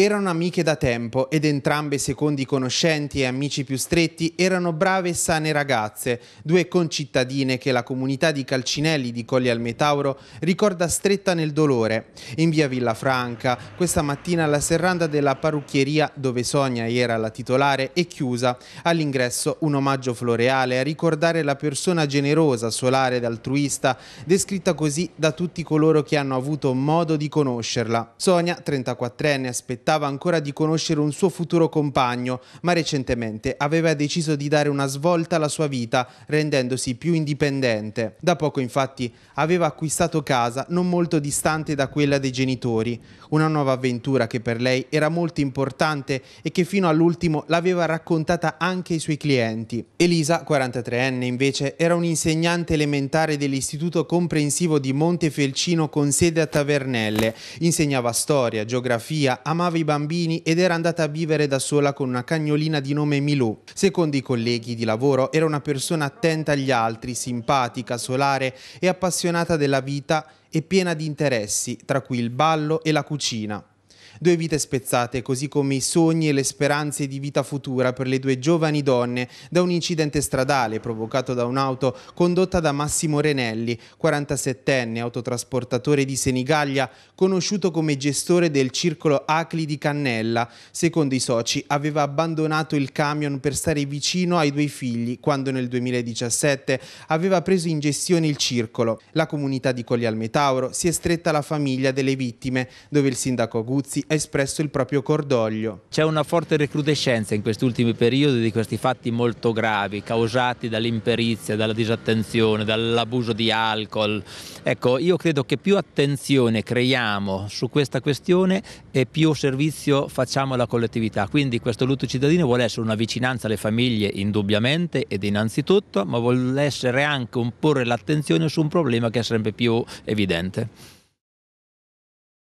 Erano amiche da tempo ed entrambe, secondo i conoscenti e amici più stretti, erano brave e sane ragazze, due concittadine che la comunità di Calcinelli di Colli al Metauro ricorda stretta nel dolore. In via Villafranca, questa mattina la serranda della parrucchieria dove Sonia era la titolare è chiusa. All'ingresso un omaggio floreale a ricordare la persona generosa, solare ed altruista, descritta così da tutti coloro che hanno avuto modo di conoscerla. Sonia, 34enne, aspettava aspettava ancora di conoscere un suo futuro compagno, ma recentemente aveva deciso di dare una svolta alla sua vita, rendendosi più indipendente. Da poco infatti aveva acquistato casa non molto distante da quella dei genitori, una nuova avventura che per lei era molto importante e che fino all'ultimo l'aveva raccontata anche ai suoi clienti. Elisa, 43enne invece, era un'insegnante elementare dell'Istituto Comprensivo di Montefelcino con sede a Tavernelle, insegnava storia, geografia, amava 9 bambini ed era andata a vivere da sola con una cagnolina di nome Milou. Secondo i colleghi di lavoro era una persona attenta agli altri, simpatica, solare e appassionata della vita e piena di interessi, tra cui il ballo e la cucina. Due vite spezzate, così come i sogni e le speranze di vita futura per le due giovani donne da un incidente stradale provocato da un'auto condotta da Massimo Renelli, 47enne autotrasportatore di Senigallia, conosciuto come gestore del circolo Acli di Cannella. Secondo i soci aveva abbandonato il camion per stare vicino ai due figli quando nel 2017 aveva preso in gestione il circolo. La comunità di Colli al Metauro si è stretta alla famiglia delle vittime, dove il sindaco Guzzi ha espresso il proprio cordoglio. C'è una forte recrudescenza in questi ultimi periodi di questi fatti molto gravi causati dall'imperizia, dalla disattenzione, dall'abuso di alcol. Ecco, io credo che più attenzione creiamo su questa questione e più servizio facciamo alla collettività. Quindi questo lutto cittadino vuole essere una vicinanza alle famiglie indubbiamente ed innanzitutto, ma vuole essere anche un porre l'attenzione su un problema che è sempre più evidente.